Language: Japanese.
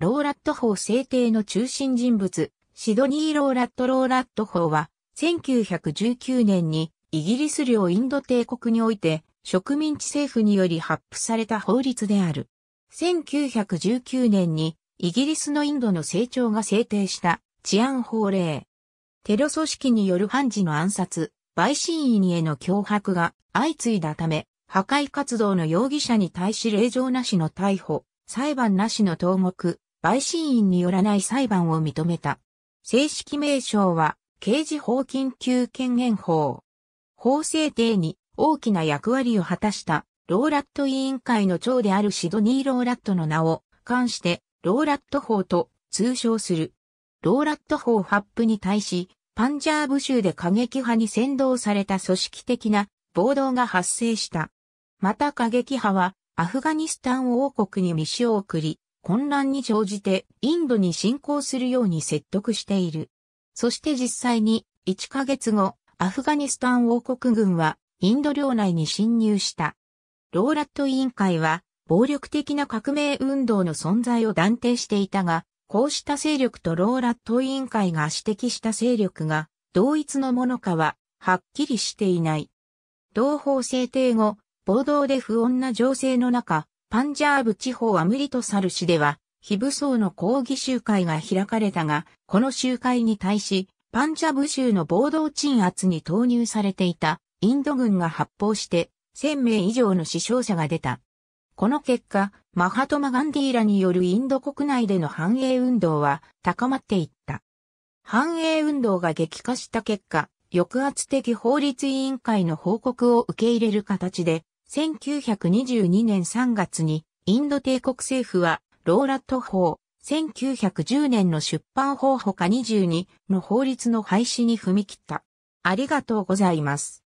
ローラット法制定の中心人物、シドニー・ローラット・ローラット法は、1919年にイギリス領インド帝国において植民地政府により発布された法律である。1919年にイギリスのインドの成長が制定した治安法令。テロ組織による判事の暗殺、陪審員への脅迫が相次いだため、破壊活動の容疑者に対し令状なしの逮捕、裁判なしの投獄、陪審員によらない裁判を認めた。正式名称は、刑事法緊急権限法。法制定に大きな役割を果たしたローラット委員会の長であるシドニー・ローラットの名を冠してローラット法と通称する。ローラット法発布に対し、パンジャーブ州で過激派に先導された組織的な暴動が発生した。また過激派はアフガニスタン王国に密書を送り、混乱に乗じてインドに侵攻するように説得している。そして実際に1ヶ月後、アフガニスタン王国軍はインド領内に侵入した。ローラット委員会は暴力的な革命運動の存在を断定していたが、こうした勢力とローラット委員会が指摘した勢力が同一のものかははっきりしていない。同法制定後、暴動で不穏な情勢の中、パンジャーブ地方アムリトサル市では、非武装の抗議集会が開かれたが、この集会に対し、パンジャブ州の暴動鎮圧に投入されていたインド軍が発砲して1000名以上の死傷者が出た。この結果、マハトマ・ガンディーラによるインド国内での繁栄運動は高まっていった。繁栄運動が激化した結果、抑圧的法律委員会の報告を受け入れる形で、1922年3月にインド帝国政府はローラット法、1910年の出版法ほか22の法律の廃止に踏み切った。ありがとうございます。